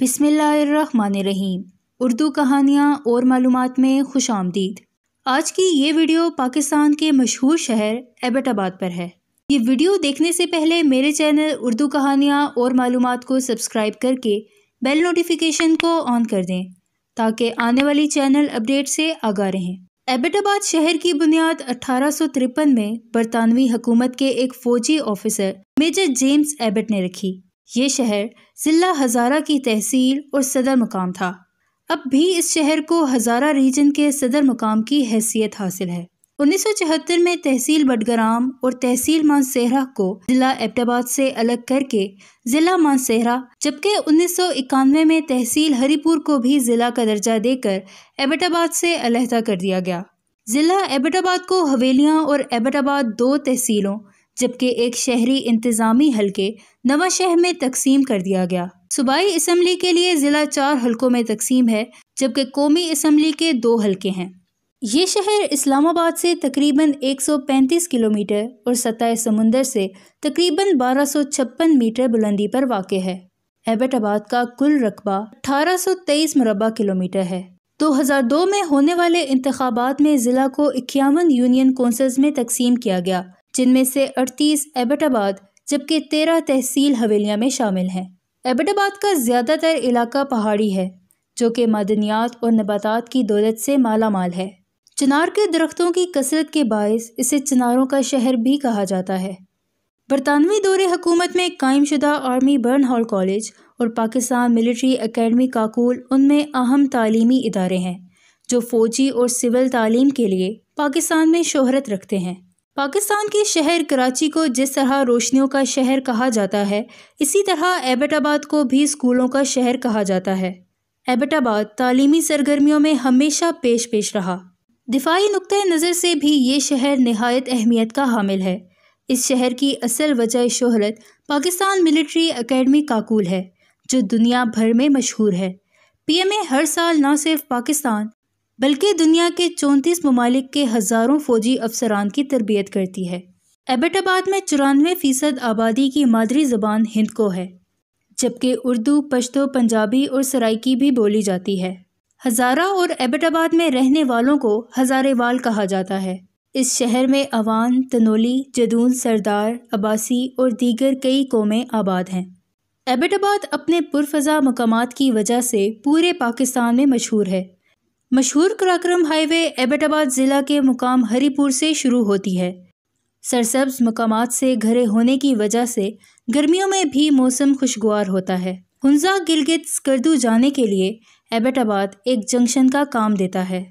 बिसमीम उर्दू कहानियाँ और मालूम में खुश आमदीद आज की ये वीडियो पाकिस्तान के मशहूर शहर एबटाबाद पर है ये वीडियो देखने से पहले मेरे चैनल उर्दू कहानियाँ और मालूम को सब्सक्राइब करके बेल नोटिफिकेशन को ऑन कर दें ताकि आने वाली चैनल अपडेट से आगा रहें एबटाबाद शहर की बुनियाद अठारह में बरतानवी हुकूमत के एक फ़ौजी ऑफिसर मेजर जेम्स एबट ने रखी ये शहर ज़िला हज़ारा की तहसील और सदर मुकाम था अब भी इस शहर को हज़ारा रीजन के सदर मुकाम की हैसियत हासिल है 1974 में तहसील बडगराम और तहसील मानसेहरा को ज़िला एबटाबाद से अलग करके ज़िला मानसेहरा जबकि इक्यानवे में तहसील हरीपुर को भी ज़िला का दर्जा देकर एबटाबाद से अलहदा कर दिया गया ज़िला एबटाबाद को हवेलियाँ और एबटाबाद दो तहसीलों जबकि एक शहरी इंतज़ामी नवा नवाशहर में तकसीम कर दिया गया सूबाई इसम्बली के लिए ज़िला चार हल्कों में तकसीम है जबकि कौमी इसम्बली के दो हल्के हैं ये शहर इस्लामाबाद से तकरीबन 135 किलोमीटर और सतह समुंदर से तकरीबन 1256 मीटर बुलंदी पर वाक़ है एबटाबाद का कुल रकबा 1823 मुरबा किलोमीटर है 2002 में होने वाले इंतबात में ज़िला को इक्यावन यूनियन कौंसल्स में तकसीम किया गया जिनमें से अड़तीस एबटाबाद जबकि तेरह तहसील हवेलियाँ में शामिल हैं एबटाबाद का ज़्यादातर इलाका पहाड़ी है जो कि मदनियात और नबातात की दौलत से माला माल है चिनार के दरख्तों की कसरत के बायस इसे चिनारों का शहर भी कहा जाता है बरतानवी दौरे हकूमत में शुदा आर्मी बर्न हॉल कॉलेज और पाकिस्तान मिलिट्री अकेडमी काकूल उनमें अहम तालीमी इदारे हैं जो फ़ौजी और सिविल तालीम के लिए पाकिस्तान में शहरत रखते हैं पाकिस्तान के शहर कराची को जिस तरह रोशनियों का शहर कहा जाता है इसी तरह एबटाबाद को भी स्कूलों का शहर कहा जाता है एबटाबाद तालीमी सरगर्मियों में हमेशा पेश पेश रहा दिफाई नुक़ नज़र से भी ये शहर नहायत अहमियत का हामिल है इस शहर की असल वजह शहरत पाकिस्तान मिलिट्री अकेडमी काकूल है जो दुनिया भर में मशहूर है पीएमए हर साल न सिर्फ पाकिस्तान बल्कि दुनिया के चौंतीस ममालिक के हज़ारों फ़ौजी अफसरान की तरबियत करती है एबटाबाद में चौरानवे फ़ीसद आबादी की मादरी ज़बान हिंद को है जबकि उर्दू पश्तो पंजाबी और सराइकी भी बोली जाती है हज़ारा और एबटाबाद में रहने वालों को हज़ारेवाल कहा जाता है इस शहर में अवान तनोली जदून सरदार अबासी और दीगर कई कौमें आबाद हैं एबटाबाद अपने पुरफजा मकाम की वजह से पूरे पाकिस्तान में मशहूर है मशहूर कराक्रम हाईवे एबटाबाद ज़िला के मुकाम हरीपुर से शुरू होती है सरसब्ज मकाम से घरे होने की वजह से गर्मियों में भी मौसम खुशगवार होता है हंजा गिलगित स्कर्दू जाने के लिए एबटाबाद एक जंक्शन का काम देता है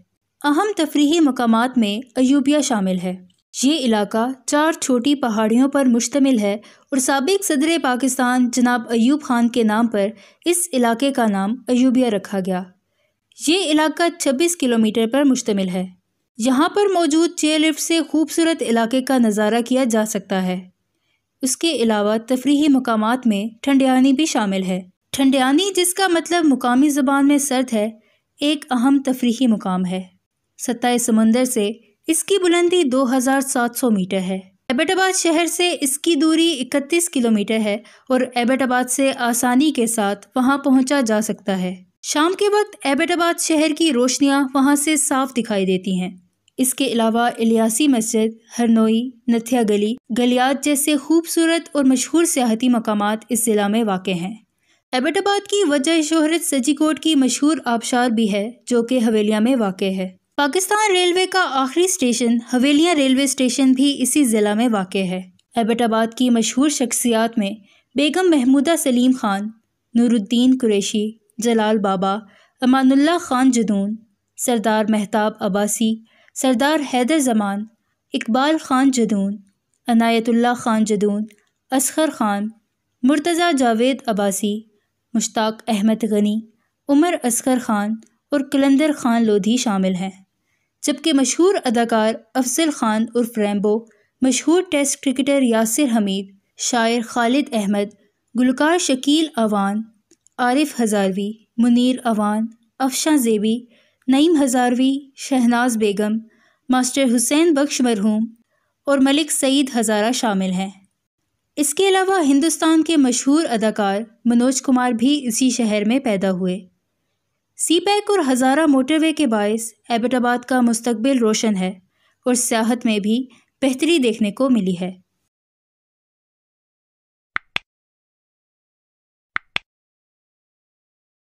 अहम तफरीही मकाम में अयूबिया शामिल है ये इलाका चार छोटी पहाड़ियों पर मुश्तमिल है और सबक सदर पाकिस्तान जनाब अयूब खान के नाम पर इस इलाके का नाम अयूबिया रखा गया ये इलाका 26 किलोमीटर पर मुश्तमिल है यहाँ पर मौजूद चेयरलिफ्ट से खूबसूरत इलाके का नज़ारा किया जा सकता है उसके अलावा तफरीही मकाम में ठंडियानी भी शामिल है ठंडियानी जिसका मतलब मुकामी ज़बान में सर्द है एक अहम तफरीही मुकाम है सत्ताई समंदर से इसकी बुलंदी 2700 मीटर है एबटाबाद शहर से इसकी दूरी 31 किलोमीटर है और एबटाबाद से आसानी के साथ वहां पहुंचा जा सकता है शाम के वक्त एबेटाबाद शहर की रोशनियाँ वहाँ से साफ दिखाई देती हैं इसके अलावा इलियासी मस्जिद हरनोई नथिया गली गलियात जैसे खूबसूरत और मशहूर सियाहती मकाम इस ज़िला में वाक़ हैं एबेटाबाद की वजह शहरत सजीकोट की मशहूर आबशार भी है जो कि हवेलिया में वाक़ है पाकिस्तान रेलवे का आखिरी स्टेशन हवेलिया रेलवे स्टेशन भी इसी ज़िला में वाक़ है एबटाबाद की मशहूर शख्सियात में बेगम महमूदा सलीम खान नूरुद्दीन कुरैशी जलाल बाबा अमानुल्ला ख़ान जदून सरदार महताब अब्बासी सरदार हैदर जमान इकबाल ख़ान जदून अनायतुल्ला ख़ान जदून असखर ख़ान मुर्तज़ा जावेद अब्बासी मुश्ताक अहमद गनी उमर असखर ख़ान और कलंदर ख़ान लोधी शामिल हैं जबकि मशहूर अदाकार अफजल ख़ान उर्फ रैम्बो मशहूर टेस्ट क्रिकेटर यासिर हमीद शायर खालिद अहमद गुलकार शकील अवान आरिफ हज़ारवी मुनीर अवान अफशा जेबी नईम हज़ारवी शहनाज बेगम मास्टर हुसैन बख्श मरहूम और मलिक सईद हज़ारा शामिल हैं इसके अलावा हिंदुस्तान के मशहूर अदाकार मनोज कुमार भी इसी शहर में पैदा हुए सी पैक और हज़ारा मोटरवे के बायस एबटाबाद का मुस्तबिल रोशन है और सियाहत में भी बेहतरी देखने को मिली है